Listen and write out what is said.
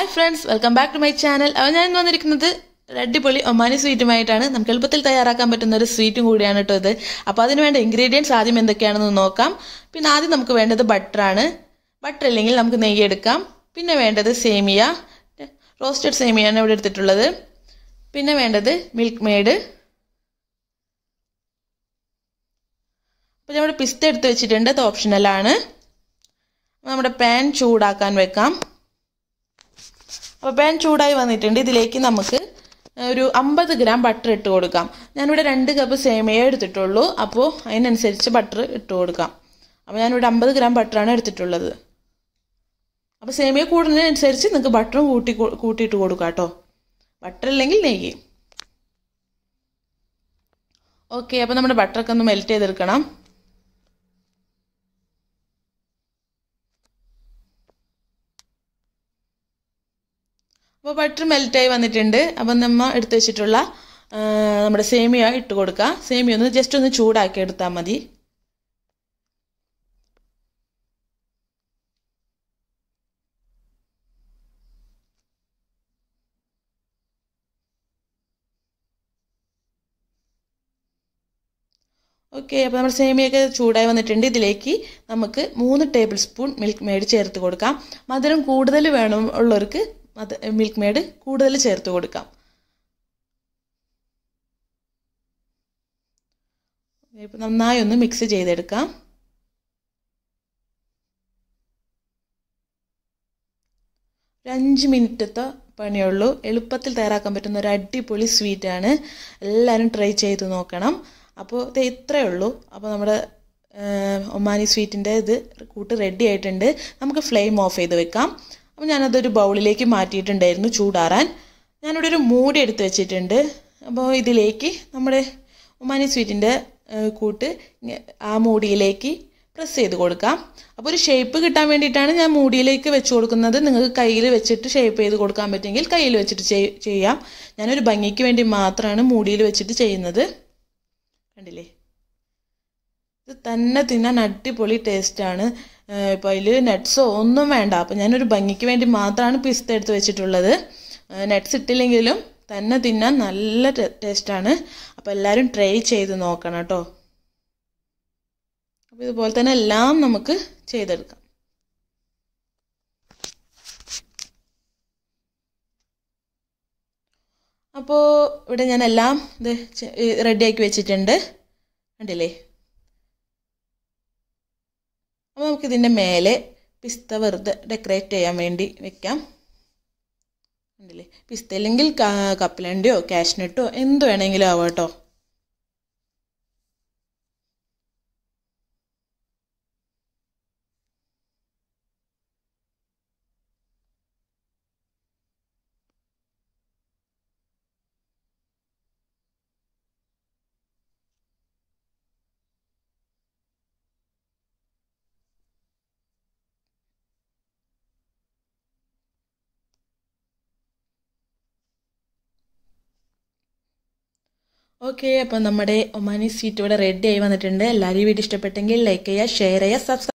hi friends welcome back to my channel അവ ഞാൻ വന്നിരിക്കുന്നത് അടിപൊളി ഒമാനി സ്വീറ്റുമായിട്ടാണ് നമുക്ക് എളുപ്പത്തിൽ തയ്യാറാക്കാൻ പറ്റുന്ന ഒരു സ്വീറ്റും കൂടിയാണ് കേട്ടോ ഇത് അപ്പോൾ അതിന് വേണ്ട ഇൻഗ്രീഡിയൻസ് ആദ്യം എന്തൊക്കെയാണെന്ന് നോക്കാം പിന്നെ ആദ്യം നമുക്ക് വേണ്ടത് ബട്ടറാണ് ബട്ടർ ഇല്ലെങ്കിൽ നമുക്ക് നെയ്യ് എടുക്കാം പിന്നെ വേണ്ടത് സേമിയ റോസ്റ്റഡ് സേമിയാണ് ഇവിടെ എടുത്തിട്ടുള്ളത് പിന്നെ വേണ്ടത് മിൽക്ക് മെയ്ഡ് അപ്പോൾ നമ്മുടെ പിസ്ത എടുത്ത് വെച്ചിട്ടുണ്ട് അത് ഓപ്ഷണലാണ് നമ്മുടെ പാൻ ചൂടാക്കാൻ വെക്കാം അപ്പോൾ പാൻ ചൂടായി വന്നിട്ടുണ്ട് ഇതിലേക്ക് നമുക്ക് ഒരു അമ്പത് ഗ്രാം ബട്ടർ ഇട്ട് കൊടുക്കാം ഞാനിവിടെ രണ്ട് കപ്പ് സേമിയ എടുത്തിട്ടുള്ളൂ അപ്പോൾ അതിനനുസരിച്ച് ബട്ടർ ഇട്ട് കൊടുക്കാം അപ്പോൾ ഞാനിവിടെ അമ്പത് ഗ്രാം ബട്ടറാണ് എടുത്തിട്ടുള്ളത് അപ്പോൾ സേമിയ കൂടുന്നതിനനുസരിച്ച് നിങ്ങൾക്ക് ബട്ടറും കൂട്ടി കൂട്ടിയിട്ട് കൊടുക്കാം കേട്ടോ ബട്ടർ ഇല്ലെങ്കിൽ നെയ്യ് ഓക്കെ അപ്പോൾ നമ്മുടെ ബട്ടറൊക്കെ ഒന്ന് മെൽറ്റ് ചെയ്തെടുക്കണം അപ്പോൾ ബട്ടർ മെൽറ്റായി വന്നിട്ടുണ്ട് അപ്പം നമ്മൾ എടുത്തു വെച്ചിട്ടുള്ള നമ്മുടെ സേമിയ ഇട്ട് കൊടുക്കുക സേമിയ ഒന്ന് ജസ്റ്റ് ഒന്ന് ചൂടാക്കി എടുത്താൽ മതി ഓക്കെ അപ്പോൾ നമ്മുടെ സേമിയൊക്കെ ചൂടായി വന്നിട്ടുണ്ട് ഇതിലേക്ക് നമുക്ക് മൂന്ന് ടേബിൾ സ്പൂൺ മിൽക്ക് മേഡ് ചേർത്ത് കൊടുക്കാം മധുരം കൂടുതൽ വേണം ഉള്ളവർക്ക് അത് മിൽക്ക് മെയ്ഡ് കൂടുതൽ ചേർത്ത് കൊടുക്കാം ഇപ്പം നന്നായി ഒന്ന് മിക്സ് ചെയ്തെടുക്കാം ഒരു അഞ്ച് മിനിറ്റത്തെ പണിയുള്ളൂ എളുപ്പത്തിൽ തയ്യാറാക്കാൻ പറ്റുന്ന ഒരു അടിപൊളി സ്വീറ്റാണ് എല്ലാവരും ട്രൈ ചെയ്ത് നോക്കണം അപ്പോൾ ഇത് ഇത്രയേ ഉള്ളൂ അപ്പോൾ നമ്മുടെ ഒമാനി സ്വീറ്റിൻ്റെ ഇത് കൂട്ട് റെഡി ആയിട്ടുണ്ട് നമുക്ക് ഫ്ലെയിം ഓഫ് ചെയ്ത് വെക്കാം അപ്പം ഞാനതൊരു ബൗളിലേക്ക് മാറ്റിയിട്ടുണ്ടായിരുന്നു ചൂടാറാൻ ഞാനിവിടെ ഒരു മൂടി എടുത്ത് വെച്ചിട്ടുണ്ട് അപ്പോൾ ഇതിലേക്ക് നമ്മുടെ ഉമാനി സ്വീറ്റിൻ്റെ കൂട്ട് ആ മൂടിയിലേക്ക് പ്രസ് ചെയ്ത് കൊടുക്കാം അപ്പോൾ ഒരു ഷേപ്പ് കിട്ടാൻ വേണ്ടിയിട്ടാണ് ഞാൻ മൂടിയിലേക്ക് വെച്ച് കൊടുക്കുന്നത് നിങ്ങൾക്ക് കയ്യിൽ വെച്ചിട്ട് ഷേപ്പ് ചെയ്ത് കൊടുക്കാൻ പറ്റുമെങ്കിൽ കയ്യിൽ വെച്ചിട്ട് ചെയ്യാം ഞാനൊരു ഭംഗിക്ക് വേണ്ടി മാത്രമാണ് മൂടിയിൽ വെച്ചിട്ട് ചെയ്യുന്നത് കണ്ടില്ലേ ഇത് തന്നെ തിന്നാൻ അടിപൊളി ടേസ്റ്റാണ് ഇപ്പോൾ അതിൽ നട്ട്സോ ഒന്നും വേണ്ട അപ്പോൾ ഞാനൊരു ഭംഗിക്ക് വേണ്ടി മാത്രമാണ് പിസ്ത എടുത്ത് വെച്ചിട്ടുള്ളത് നട്ട്സ് ഇട്ടില്ലെങ്കിലും തന്നെ തിന്നാൻ നല്ല ടേസ്റ്റാണ് അപ്പോൾ എല്ലാവരും ട്രൈ ചെയ്ത് നോക്കണം കേട്ടോ അപ്പോൾ ഇതുപോലെ തന്നെ എല്ലാം നമുക്ക് ചെയ്തെടുക്കാം അപ്പോൾ ഇവിടെ ഞാൻ എല്ലാം ഇത് റെഡിയാക്കി വെച്ചിട്ടുണ്ട് കണ്ടില്ലേ അപ്പോൾ നമുക്കിതിൻ്റെ മേലെ പിസ്ത വെറുതെ ഡെക്കറേറ്റ് ചെയ്യാൻ വേണ്ടി വെക്കാം ഉണ്ടല്ലേ പിസ്ത അല്ലെങ്കിൽ കപ്പലണ്ടിയോ കാഷ്നട്ടോ എന്ത് വേണമെങ്കിലും ആവാം കേട്ടോ ഓക്കെ അപ്പം നമ്മുടെ ഒമാനി സ്വീറ്റ് ഇവിടെ റെഡി ആയി വന്നിട്ടുണ്ട് എല്ലാവരും വീഡിയോ ഇഷ്ടപ്പെട്ടെങ്കിൽ ലൈക്ക് ചെയ്യുക ഷെയർ ചെയ്യുക സബ്സ്ക്രൈബ്